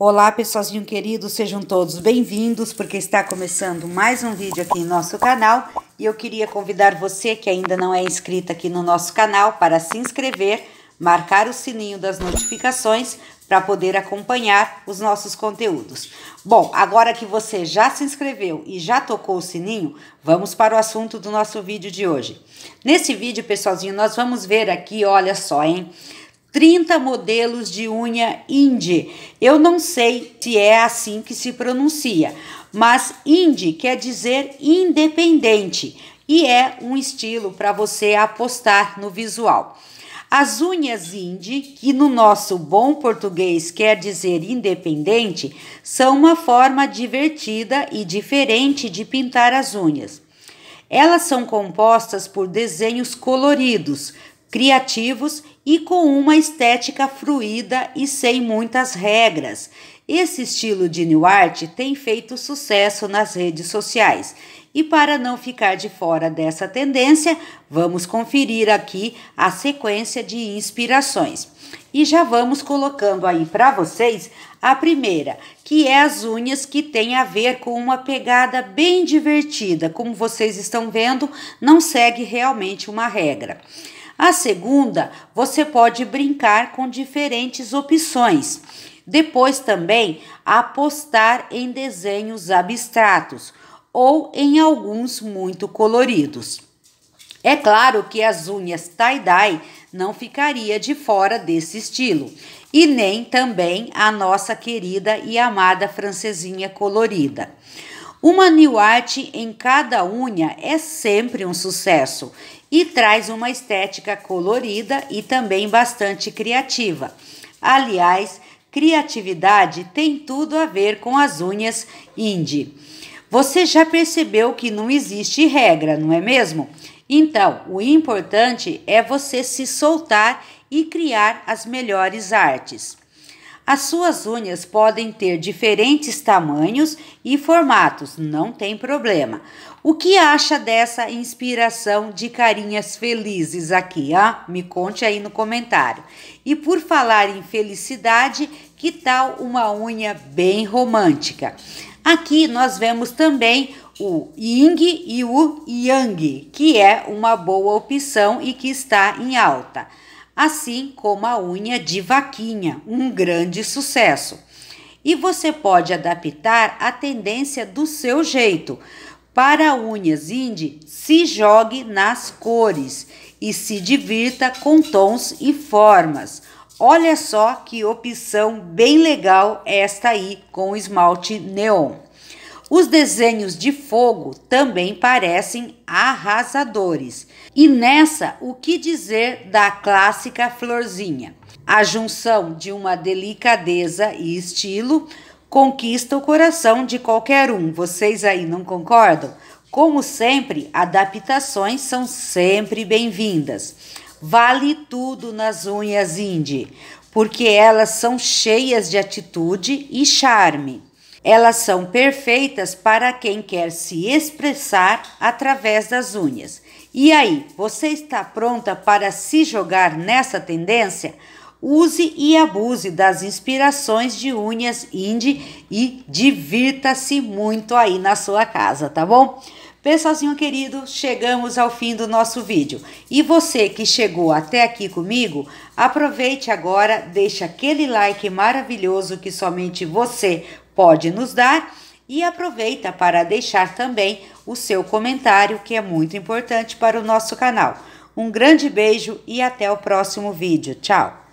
Olá, pessoalzinho querido, sejam todos bem-vindos, porque está começando mais um vídeo aqui em nosso canal e eu queria convidar você que ainda não é inscrito aqui no nosso canal para se inscrever, marcar o sininho das notificações para poder acompanhar os nossos conteúdos. Bom, agora que você já se inscreveu e já tocou o sininho, vamos para o assunto do nosso vídeo de hoje. Nesse vídeo, pessoalzinho, nós vamos ver aqui, olha só, hein? 30 modelos de unha indie. Eu não sei se é assim que se pronuncia, mas indie quer dizer independente e é um estilo para você apostar no visual. As unhas indie, que no nosso bom português quer dizer independente, são uma forma divertida e diferente de pintar as unhas. Elas são compostas por desenhos coloridos, criativos e com uma estética fluida e sem muitas regras. Esse estilo de new art tem feito sucesso nas redes sociais. E para não ficar de fora dessa tendência, vamos conferir aqui a sequência de inspirações. E já vamos colocando aí para vocês a primeira, que é as unhas que tem a ver com uma pegada bem divertida. Como vocês estão vendo, não segue realmente uma regra. A segunda, você pode brincar com diferentes opções. Depois também apostar em desenhos abstratos ou em alguns muito coloridos. É claro que as unhas tie-dye não ficaria de fora desse estilo, e nem também a nossa querida e amada francesinha colorida. Uma new art em cada unha é sempre um sucesso e traz uma estética colorida e também bastante criativa. Aliás, criatividade tem tudo a ver com as unhas indie. Você já percebeu que não existe regra, não é mesmo? Então, o importante é você se soltar e criar as melhores artes. As suas unhas podem ter diferentes tamanhos e formatos, não tem problema. O que acha dessa inspiração de carinhas felizes aqui, ah? Me conte aí no comentário. E por falar em felicidade, que tal uma unha bem romântica? Aqui nós vemos também o Ying e o Yang, que é uma boa opção e que está em alta assim como a unha de vaquinha, um grande sucesso. E você pode adaptar a tendência do seu jeito. Para unhas indie, se jogue nas cores e se divirta com tons e formas. Olha só que opção bem legal esta aí com esmalte neon. Os desenhos de fogo também parecem arrasadores. E nessa, o que dizer da clássica florzinha? A junção de uma delicadeza e estilo conquista o coração de qualquer um. Vocês aí não concordam? Como sempre, adaptações são sempre bem-vindas. Vale tudo nas unhas indie, porque elas são cheias de atitude e charme. Elas são perfeitas para quem quer se expressar através das unhas. E aí, você está pronta para se jogar nessa tendência? Use e abuse das inspirações de unhas indie e divirta-se muito aí na sua casa, tá bom? Pessoalzinho querido, chegamos ao fim do nosso vídeo. E você que chegou até aqui comigo, aproveite agora, deixa aquele like maravilhoso que somente você pode nos dar e aproveita para deixar também o seu comentário, que é muito importante para o nosso canal. Um grande beijo e até o próximo vídeo. Tchau!